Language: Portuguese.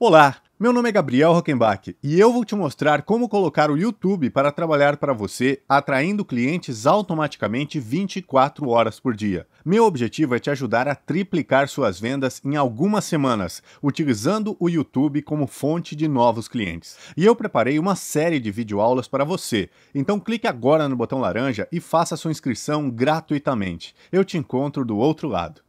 Olá, meu nome é Gabriel Rockenbach e eu vou te mostrar como colocar o YouTube para trabalhar para você, atraindo clientes automaticamente 24 horas por dia. Meu objetivo é te ajudar a triplicar suas vendas em algumas semanas, utilizando o YouTube como fonte de novos clientes. E eu preparei uma série de videoaulas para você, então clique agora no botão laranja e faça sua inscrição gratuitamente. Eu te encontro do outro lado.